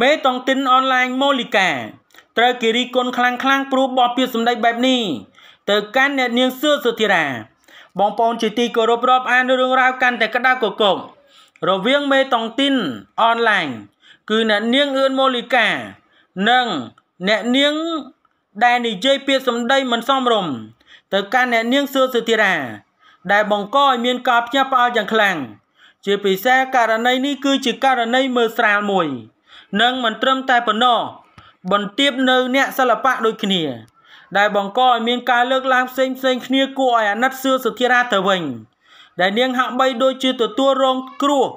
មេតុងទីនអនឡាញម៉ូលីកាត្រូវគេរីគុណខ្លាំងខ្លាំងព្រោះបោះពាក្យសម្ដីបែបនេះទៅកាន់អ្នកនាងសឿសុធិរាបងប្អូនជាទីគោរពរាប់អានរឿងរ៉ាវកាន់តែក្តៅគគុករវាងមេតុងទីនអនឡាញគឺអ្នកនាងអឿនម៉ូលីកា និង អ្នកនាងដែលនិយាយពាក្យសម្ដីមិនសមរម្យទៅកាន់អ្នកនាងសឿសុធិរាដែលបង្កឲ្យមានការផ្ទះផ្អើលយ៉ាងខ្លាំងជាពិសេសករណីនេះគឺជាករណីមើលស្រាលមួយនិងមិនត្រឹមតែប៉ុណ្ណោះបន្ទាបនៅ អ្នកសិល្បៈដូចគ្នាដែលបង្កឲ្យ មានការលើកឡើងផ្សេងផ្សេងគ្នាគួរឲ្យអាណិតសឿសុធារាទៅវិញ ដែលនាងហាក់បី ដូចជាទទួលរងគ្រោះ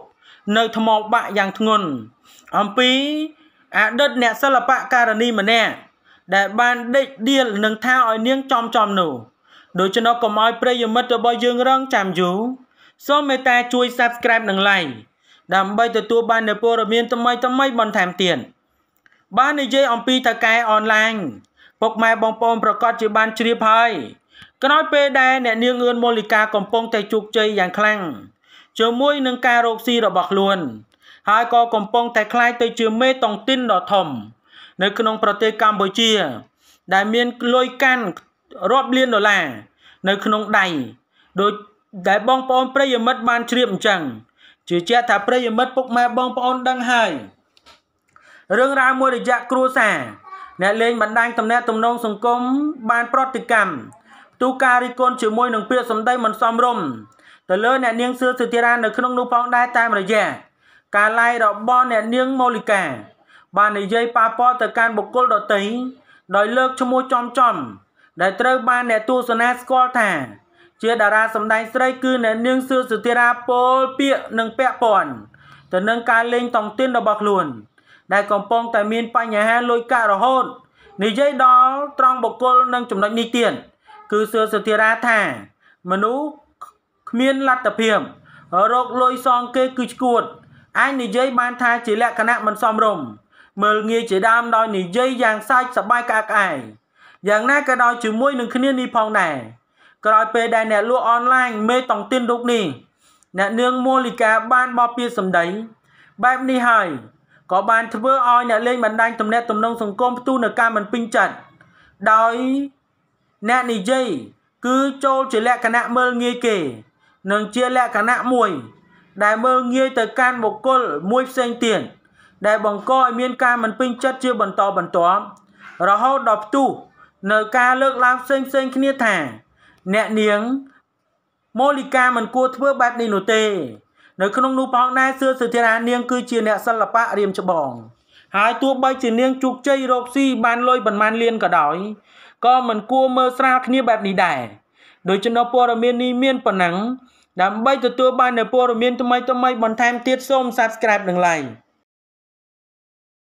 នៅថ្មបាក់យ៉ាងធ្ងន់អំពីអតីតអ្នកសិល្បៈការនីម្នាក់ដែលបានដេកដៀលនឹងថាឲ្យនាងចំចំនោះដូច្នោះកុំឲ្យប្រិយមិត្តរបស់យើងរងចាំយូរសូមមេត្តាជួយ Subscribe និង Like ដើម្បីទទួលបាននូវព័ត៌មានថ្មីថ្មីបន្ថែមទៀតបាននិយាយអំពីតកែអនឡាញពុកម៉ែបងប្អូនប្រកាសជាបានជ្រាបហើយក្រោយពេលដែលអ្នកនាងអឿនមូលីកាកំពុងតែជោគជ័យយ៉ាងខ្លាំងជាមួយនឹងការរកស៊ីរបស់ខ្លួន ហើយក៏កំពុងតែคล้ายទៅជាមេតុងទីនដ៏ធំនៅក្នុងប្រទេសកម្ពុជា ដែលមានលុយកាន់រាប់លានដុល្លារនៅក្នុងដៃដោយដែលបងប្អូនប្រិយមិត្តបានជ្រាបអញ្ចឹងជឿជាក់ថាប្រិយមិត្តពុកម៉ែបងប្អូនដឹងហើយរឿងរ៉ាវមួយរយៈគ្រួសារអ្នកលេងបណ្ដាញទំនាក់ទំនងសង្គមបានប្រតិកម្មទូការរិះគន់ជាមួយនឹងពាក្យសម្ដីមិនសមរម្យទៅលើអ្នកនាងសឿសុធារានៅក្នុងនោះផងដែរតាមរយៈការឡាយរបស់អ្នកនាងម៉ូលីកាបាននិយាយប៉ះពាល់ទៅកាន់បុគ្គលដទៃដោយលើកឈ្មោះចំចំដែលត្រូវបានអ្នកទស្សនាស្គាល់ថាជាតារាសម្ដែងស្រីគឺអ្នកនាងសឿសុធារាពលពាកនិងពាក់ព័ន្ធទៅនឹងការលេងតង់ទីនរបស់ខ្លួន ដែលកំពុងតែមានបញ្ហាលុយកាក់រហូតនិយាយដល់ត្រង់បុគ្គលនិងចំណុចនេះទៀតគឺសឿសុធារាថា មនុស្សគ្មានលទ្ធភាពរកលុយសងគេគឺឈួតអាចនិយាយបានថាជាលក្ខណៈមិនសមរម្យមើលងាយជាដើមដោយនិយាយយ៉ាងសាច់សបាយក្អាកក្អាយយ៉ាងណាក៏ដោយជាមួយនឹងគ្នានេះផងដែរក្រោយពេលដែលអ្នកលក់អនឡាញមេតង់ទីនរូបនេះអ្នកនាងមូលីកាបានបបពីសម្ដីបែបនេះហើយក៏បានធ្វើឲ្យអ្នកលេងបណ្ដាញទំនាក់ទំនងសង្គមផ្ទុះនៅការមិនពេញចិត្តដោយអ្នកនិយាយគឺចូលជាលក្ខណៈមើលងាយគេនិងជាលក្ខណៈមួយ ដែលមើលងាយទៅកាន់បុគ្គលមួយផ្សេងទៀតដែលបង្កឲ្យមានការមិនពេញចិត្តជាបន្តបន្ទាប់រហូតដល់ផ្ទុះនៅការលើកឡើងផ្សេងៗគ្នាថាអ្នកនាងម៉ូលីកាមិនគួរធ្វើបែបនេះនោះទេនៅក្នុងនោះផងដែរសឿសុធារានាង គឺជាអ្នកសិល្បៈរៀមច្បង ហើយទោះបីជានាងជោគជ័យរកស៊ីបានលុយប៉ុន្មានលានក៏ដោយក៏មិនគួរមើលស្រាលគ្នាបែបនេះដែរដោយចំណោព័ត៌មាននេះមានប៉ុណ្ណឹង ដើម្បីទទួលបាននូវព័ត៌មានថ្មីៗបន្ថែមទៀតសូម Subscribe និង Like